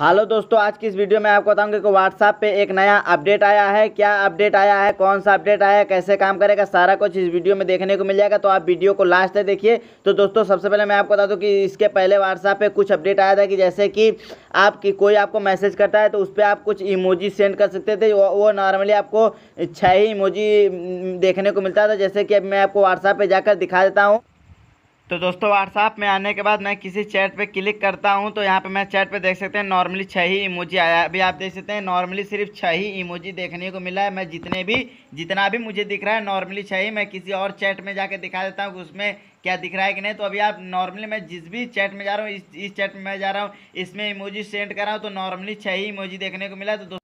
hello दोस्तों आज की इस वीडियो में आपको बताऊंगा कि व्हाट्सएप पे एक नया अपडेट आया है क्या अपडेट आया है कौन सा अपडेट आया है कैसे काम करेगा सारा कुछ इस वीडियो में देखने को मिल जाएगा तो आप वीडियो को लास्ट तक देखिए तो दोस्तों सबसे पहले मैं आपको बता दूं कि इसके पहले व्हाट्सएप पे कुछ अपडेट आया था कि जैसे कि आपकी कोई आपको मैसेज करता है तो उस पर आप कुछ इमोजी सेंड कर सकते थे वो, वो नॉर्मली आपको छः ही इमोजी हम्म, देखने को मिलता था जैसे कि अब मैं आपको व्हाट्सएप पर जाकर दिखा देता हूँ तो दोस्तों व्हाट्सअप में आने के बाद मैं किसी चैट पे क्लिक करता हूँ तो यहाँ पे मैं चैट पे देख सकते हैं नॉर्मली छः ही इमोजी आया अभी आप देख सकते हैं नॉर्मली सिर्फ छः ही इमोजी देखने को मिला है मैं जितने भी जितना भी मुझे दिख रहा है नॉर्मली छः ही मैं किसी और चैट में जाके दिखा देता हूँ उसमें क्या दिख रहा है कि नहीं तो अभी आप नॉर्मली मैं जिस भी चैट में जा रहा हूँ इस इस चैट में मैं जा रहा हूँ इसमें इमोजी सेंड कर रहा हूँ तो नॉर्मली छः ही इमोजी देखने को मिला तो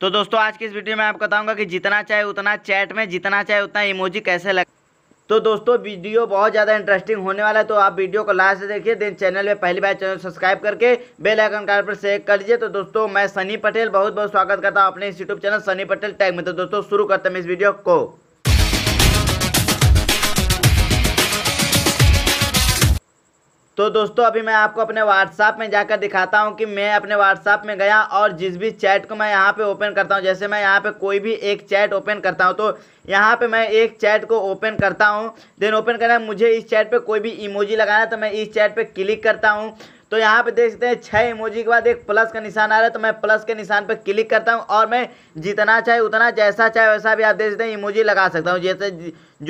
तो दोस्तों आज की इस वीडियो में आपको बताऊंगा कि जितना चाहे उतना चैट में जितना चाहे उतना इमोजी कैसे लग तो दोस्तों वीडियो बहुत ज़्यादा इंटरेस्टिंग होने वाला है तो आप वीडियो को लास्ट से देखिए देन चैनल में पहली बार चैनल सब्सक्राइब करके बेल आइकन कार पर सेक कर लीजिए तो दोस्तों मैं सनी पटेल बहुत बहुत स्वागत करता हूँ अपने इस YouTube channel Sunny Patel tag में तो दोस्तों शुरू करते हैं इस वीडियो को तो दोस्तों अभी मैं आपको अपने व्हाट्सअप में जाकर दिखाता हूँ कि मैं अपने व्हाट्सअप में गया और जिस भी चैट को मैं यहाँ पे ओपन करता हूँ जैसे मैं यहाँ पे कोई भी एक चैट ओपन करता हूँ तो यहाँ पे मैं एक चैट को ओपन करता हूँ देन ओपन करना मुझे इस चैट पे कोई भी इमोजी लगाना है तो मैं इस चैट पे क्लिक करता हूँ तो यहाँ पे देख सकते हैं छः इमोजी के बाद एक प्लस का निशान आ रहा है तो मैं प्लस के निशान पर क्लिक करता हूँ और मैं जितना चाहे उतना जैसा चाहे वैसा भी आप देख सकते हैं इमोजी लगा सकता हूँ जैसे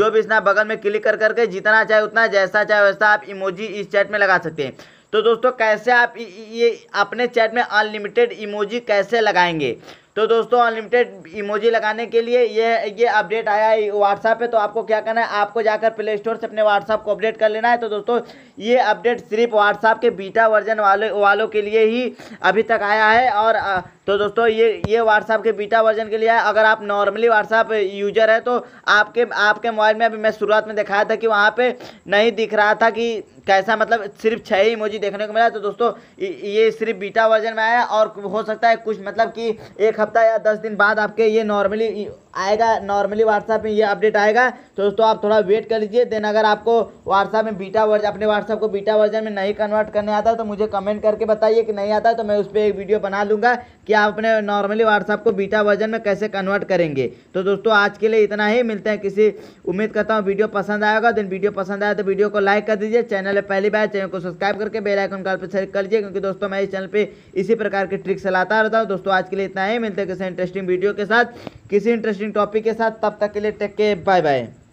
जो भी इसना बगल में क्लिक कर करके जितना चाहे उतना जैसा चाहे वैसा आप इमोजी इस चैट में लगा सकते हैं तो दोस्तों कैसे आप ये अपने चैट में अनलिमिटेड इमोजी कैसे लगाएंगे तो दोस्तों अनलिमिटेड इमोजी लगाने के लिए ये ये अपडेट आया है व्हाट्सएप पे तो आपको क्या करना है आपको जाकर प्ले स्टोर से अपने व्हाट्सएप को अपडेट कर लेना है तो दोस्तों ये अपडेट सिर्फ व्हाट्सएप के बीटा वर्जन वाले वालों के लिए ही अभी तक आया है और तो दोस्तों ये ये व्हाट्सएप के बीटा वर्जन के लिए है अगर आप नॉर्मली व्हाट्सएप यूजर है तो आपके आपके मोबाइल में अभी मैं शुरुआत में दिखाया था कि वहाँ पर नहीं दिख रहा था कि कैसा मतलब सिर्फ छः ही इमोजी देखने को मिला तो दोस्तों ये सिर्फ बीटा वर्जन में आया और हो सकता है कुछ मतलब कि एक हफ्ता या दस दिन बाद आपके ये नॉर्मली आएगा नॉर्मली व्हाट्सएप में ये अपडेट आएगा तो दोस्तों आप थोड़ा वेट कर लीजिए देन अगर आपको व्हाट्सएप में बीटा वर्जन अपने व्हाट्सएप को बीटा वर्जन में नहीं कन्वर्ट करने आता तो मुझे कमेंट करके बताइए कि नहीं आता तो मैं उस पर एक वीडियो बना लूँगा कि आप अपने नॉर्मली व्हाट्सएप को बीटा वर्जन में कैसे कन्वर्ट करेंगे तो दोस्तों आज के लिए इतना ही मिलते हैं किसी उम्मीद करता हूँ वीडियो पसंद आएगा देन वीडियो पसंद आया तो वीडियो को लाइक कर दीजिए चैनल पर पहली बार चैनल को सब्सक्राइब करके बेल आइकन कॉल पर सेलेक्ट कर लीजिए क्योंकि दोस्तों मैं इस चैनल पर इसी प्रकार के ट्रिक्स लाता रहता हूँ दोस्तों आज के लिए इतना ही मिलते हैं किसी इंटरेस्टिंग वीडियो के साथ किसी इंटरेस्टिंग इंटरेस्टिंग टॉपिक के साथ तब तक के लिए टेक के बाय बाय